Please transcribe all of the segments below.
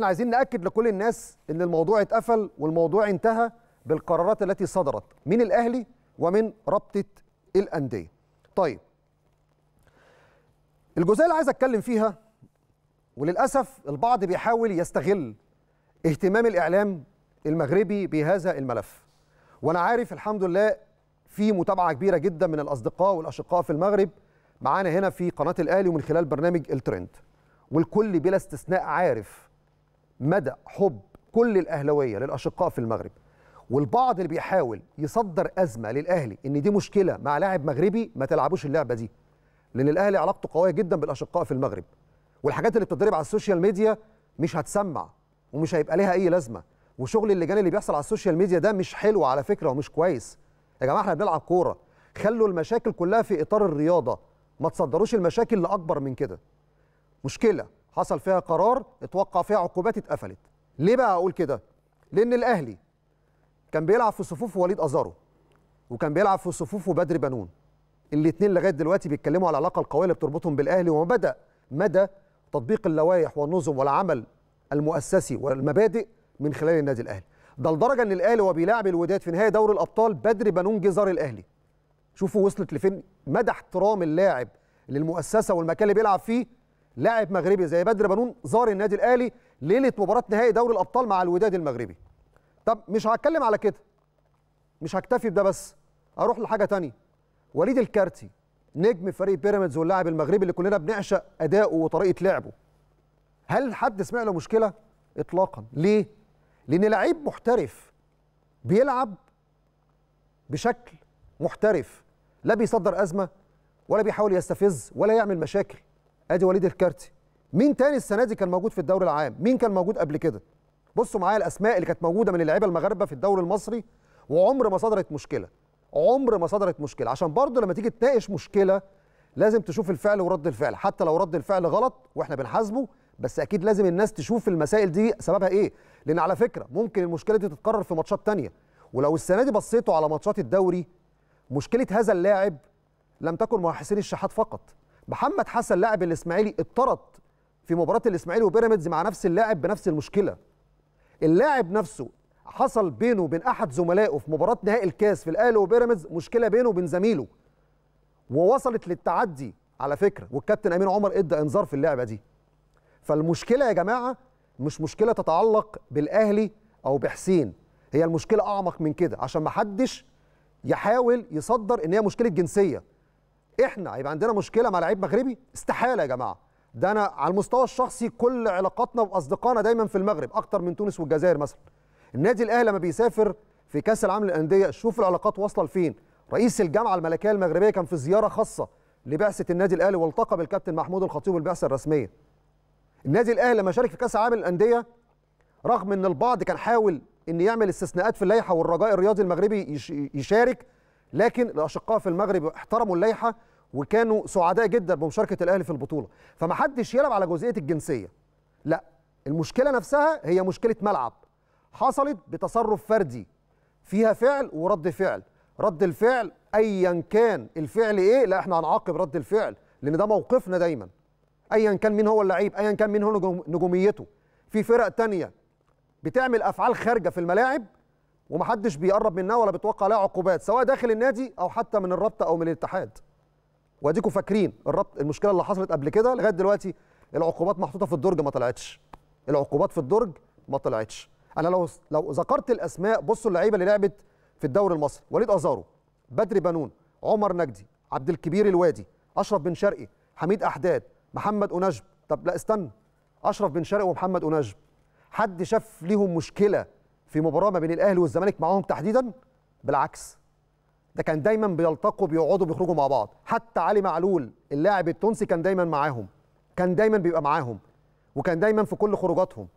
احنا عايزين ناكد لكل الناس ان الموضوع اتقفل والموضوع انتهى بالقرارات التي صدرت من الاهلي ومن رابطه الانديه طيب الجزئيه اللي عايز اتكلم فيها وللاسف البعض بيحاول يستغل اهتمام الاعلام المغربي بهذا الملف وانا عارف الحمد لله في متابعه كبيره جدا من الاصدقاء والاشقاء في المغرب معانا هنا في قناه الاهلي ومن خلال برنامج الترند والكل بلا استثناء عارف مدى حب كل الاهلاويه للاشقاء في المغرب والبعض اللي بيحاول يصدر ازمه للاهلي ان دي مشكله مع لاعب مغربي ما تلعبوش اللعبه دي لان الاهلي علاقته قويه جدا بالاشقاء في المغرب والحاجات اللي بتتضرب على السوشيال ميديا مش هتسمع ومش هيبقى ليها اي لازمه وشغل اللجان اللي بيحصل على السوشيال ميديا ده مش حلو على فكره ومش كويس يا جماعه احنا بنلعب كوره خلوا المشاكل كلها في اطار الرياضه ما تصدروش المشاكل لاكبر من كده مشكله حصل فيها قرار اتوقع فيها عقوبات اتقفلت ليه بقى اقول كده لان الاهلي كان بيلعب في صفوف وليد ازارو وكان بيلعب في صفوفه بدر بنون الاثنين لغايه دلوقتي بيتكلموا على العلاقه القويه اللي بتربطهم بالاهلي وما بدا مدى تطبيق اللوائح والنظم والعمل المؤسسي والمبادئ من خلال النادي الاهلي ده لدرجه ان الاهلي وهو بيلاعب الوداد في نهائي دوري الابطال بدر بنون جزار الاهلي شوفوا وصلت لفين مدى احترام اللاعب للمؤسسه والمكان اللي بيلعب فيه لاعب مغربي زي بدر بنون زار النادي الاهلي ليله مباراه نهائي دوري الابطال مع الوداد المغربي طب مش هتكلم على كده مش هكتفي بده بس اروح لحاجه تانية وليد الكارتي نجم فريق بيراميدز واللاعب المغربي اللي كلنا بنعشق اداؤه وطريقه لعبه هل حد سمع له مشكله اطلاقا ليه لان لعيب محترف بيلعب بشكل محترف لا بيصدر ازمه ولا بيحاول يستفز ولا يعمل مشاكل ادي وليد الكارتي مين تاني السنه دي كان موجود في الدوري العام مين كان موجود قبل كده بصوا معايا الاسماء اللي كانت موجوده من اللعيبه المغاربه في الدوري المصري وعمر ما صدرت مشكله عمر ما صدرت مشكله عشان برضه لما تيجي تناقش مشكله لازم تشوف الفعل ورد الفعل حتى لو رد الفعل غلط واحنا بنحاسبه بس اكيد لازم الناس تشوف المسائل دي سببها ايه لان على فكره ممكن المشكله دي تتكرر في ماتشات تانية ولو السنه دي بصيتوا على ماتشات الدوري مشكله هذا اللاعب لم تكن مع حسين الشحات فقط محمد حسن لاعب الاسماعيلي اتطرد في مباراه الاسماعيلي وبيراميدز مع نفس اللاعب بنفس المشكله اللاعب نفسه حصل بينه وبين احد زملائه في مباراه نهائي الكاس في الاهلي وبيراميدز مشكله بينه وبين زميله ووصلت للتعدي على فكره والكابتن امين عمر ادى انذار في اللعبه دي فالمشكله يا جماعه مش مشكله تتعلق بالاهلي او بحسين هي المشكله اعمق من كده عشان ما حدش يحاول يصدر ان هي مشكله جنسيه احنا هيبقى عندنا مشكله مع لعيب مغربي استحاله يا جماعه ده انا على المستوى الشخصي كل علاقاتنا واصدقائنا دايما في المغرب اكتر من تونس والجزائر مثلا النادي الاهلي لما بيسافر في كاس العالم للانديه شوف العلاقات واصله لفين رئيس الجامعه الملكيه المغربيه كان في زياره خاصه لبعثه النادي الاهلي والتقى بالكابتن محمود الخطيب والبعثه الرسميه النادي الاهلي لما شارك في كاس العالم للانديه رغم ان البعض كان حاول ان يعمل استثناءات في اللائحه والرجاء الرياضي المغربي يشارك لكن الاشقاء في المغرب احترموا اللائحه وكانوا سعداء جدا بمشاركه الاهلي في البطوله فما حدش يلعب على جزئيه الجنسيه لا المشكله نفسها هي مشكله ملعب حصلت بتصرف فردي فيها فعل ورد فعل رد الفعل ايا كان الفعل ايه لا احنا هنعاقب رد الفعل لان ده موقفنا دايما ايا كان مين هو اللعيب ايا كان مين هو نجوميته في فرق تانية بتعمل افعال خارجه في الملاعب ومحدش بيقرب منها ولا بيتوقع لها عقوبات سواء داخل النادي او حتى من الرابطه او من الاتحاد واديكم فاكرين الربط المشكله اللي حصلت قبل كده لغايه دلوقتي العقوبات محطوطه في الدرج ما طلعتش العقوبات في الدرج ما طلعتش انا لو لو ذكرت الاسماء بصوا اللعيبه اللي لعبت في الدوري المصري وليد ازارو بدري بنون عمر نجدي عبد الكبير الوادي اشرف بن شرقي حميد احداد محمد انجب طب لا استنى اشرف بن شرقي ومحمد انجب حد شاف ليهم مشكله في مباراه ما بين الاهلي والزمالك معاهم تحديدا بالعكس ده كان دايما بيلتقوا بيقعدوا بيخرجوا مع بعض حتى علي معلول اللاعب التونسي كان دايما معاهم كان دايما بيبقى معاهم وكان دايما في كل خروجاتهم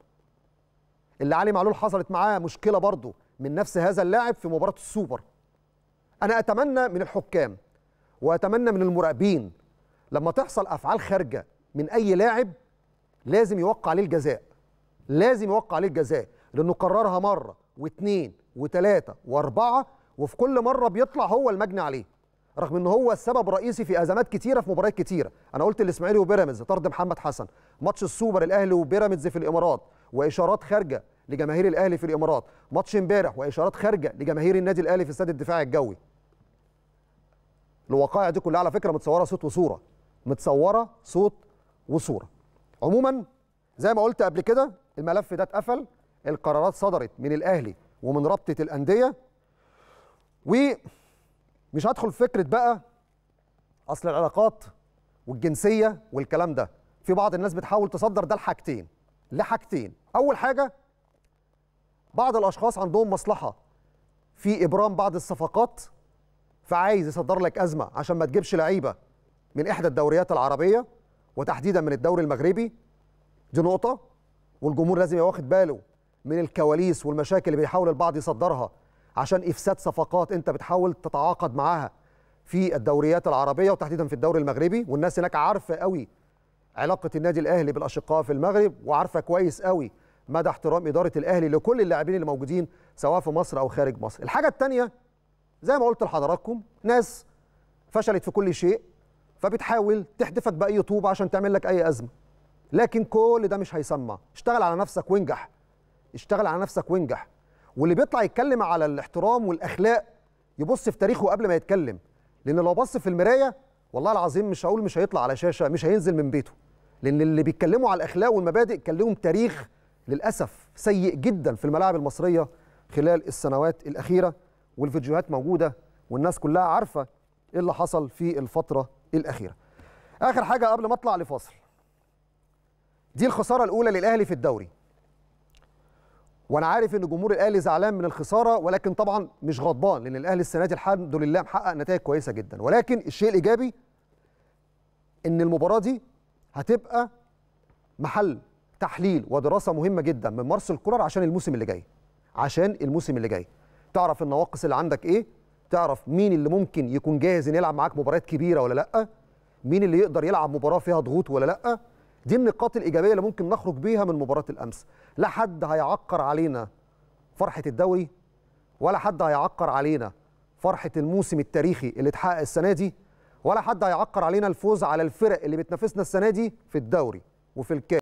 اللي علي معلول حصلت معاه مشكله برضه من نفس هذا اللاعب في مباراه السوبر انا اتمنى من الحكام واتمنى من المراقبين لما تحصل افعال خارجه من اي لاعب لازم يوقع عليه الجزاء لازم يوقع عليه الجزاء لانه قررها مره واثنين وثلاثه واربعه وفي كل مره بيطلع هو المجني عليه رغم ان هو السبب الرئيسي في ازمات كتيره في مباريات كتيره انا قلت الاسماعيلي وبيراميدز طرد محمد حسن ماتش السوبر الاهلي وبيراميدز في الامارات واشارات خارجه لجماهير الاهلي في الامارات ماتش امبارح واشارات خارجه لجماهير النادي الاهلي في استاد الدفاع الجوي الوقائع دي كلها على فكره متصوره صوت وصوره متصوره صوت وصوره عموما زي ما قلت قبل كده الملف ده اتقفل القرارات صدرت من الاهلي ومن رابطه الانديه ومش هدخل في فكره بقى اصل العلاقات والجنسيه والكلام ده في بعض الناس بتحاول تصدر ده لحاجتين لحاجتين اول حاجه بعض الاشخاص عندهم مصلحه في ابرام بعض الصفقات فعايز يصدر لك ازمه عشان ما تجيبش لعيبه من احدى الدوريات العربيه وتحديدا من الدوري المغربي دي نقطه والجمهور لازم يبقى واخد باله من الكواليس والمشاكل اللي بيحاول البعض يصدرها عشان افساد صفقات انت بتحاول تتعاقد معاها في الدوريات العربيه وتحديدا في الدوري المغربي والناس هناك عارفه قوي علاقه النادي الاهلي بالاشقاء في المغرب وعارفه كويس قوي مدى احترام اداره الاهلي لكل اللاعبين اللي موجودين سواء في مصر او خارج مصر الحاجه الثانيه زي ما قلت لحضراتكم ناس فشلت في كل شيء فبتحاول تحدفك باي طوبه عشان تعمل لك اي ازمه لكن كل ده مش هيسمع اشتغل على نفسك وانجح اشتغل على نفسك وانجح واللي بيطلع يتكلم على الاحترام والاخلاق يبص في تاريخه قبل ما يتكلم لان لو بص في المرايه والله العظيم مش هقول مش هيطلع على شاشه مش هينزل من بيته لان اللي بيتكلموا على الاخلاق والمبادئ كان لهم تاريخ للاسف سيء جدا في الملاعب المصريه خلال السنوات الاخيره والفيديوهات موجوده والناس كلها عارفه ايه اللي حصل في الفتره الاخيره اخر حاجه قبل ما اطلع لفاصل دي الخساره الاولى للاهلي في الدوري وانا عارف ان جمهور الاهلي زعلان من الخساره ولكن طبعا مش غضبان لان الاهلي السنه دي الحمد لله محقق نتائج كويسه جدا ولكن الشيء الايجابي ان المباراه دي هتبقى محل تحليل ودراسه مهمه جدا من مارسيل كولر عشان الموسم اللي جاي عشان الموسم اللي جاي تعرف النواقص اللي عندك ايه تعرف مين اللي ممكن يكون جاهز ان يلعب معاك مباريات كبيره ولا لا مين اللي يقدر يلعب مباراه فيها ضغوط ولا لا دي النقاط الايجابيه اللي ممكن نخرج بيها من مباراه الامس لا حد هيعكر علينا فرحه الدوري ولا حد هيعكر علينا فرحه الموسم التاريخي اللي اتحقق السنه دي ولا حد هيعكر علينا الفوز على الفرق اللي بتنافسنا السنه دي في الدوري وفي الكاس